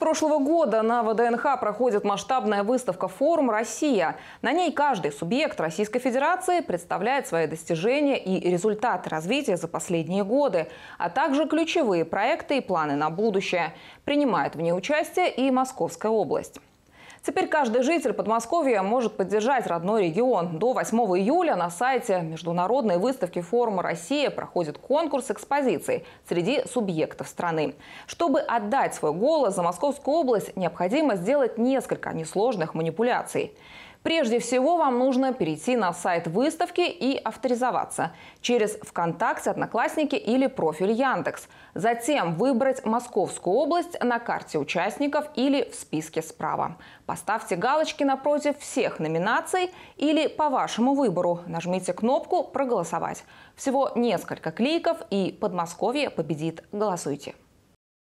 прошлого года на ВДНХ проходит масштабная выставка «Форум Россия». На ней каждый субъект Российской Федерации представляет свои достижения и результаты развития за последние годы, а также ключевые проекты и планы на будущее. Принимает в ней участие и Московская область. Теперь каждый житель Подмосковья может поддержать родной регион. До 8 июля на сайте Международной выставки форума «Россия» проходит конкурс экспозиций среди субъектов страны. Чтобы отдать свой голос за Московскую область, необходимо сделать несколько несложных манипуляций. Прежде всего, вам нужно перейти на сайт выставки и авторизоваться через ВКонтакте, Одноклассники или профиль Яндекс. Затем выбрать Московскую область на карте участников или в списке справа. Поставьте галочки напротив всех номинаций или по вашему выбору нажмите кнопку «Проголосовать». Всего несколько кликов и Подмосковье победит. Голосуйте.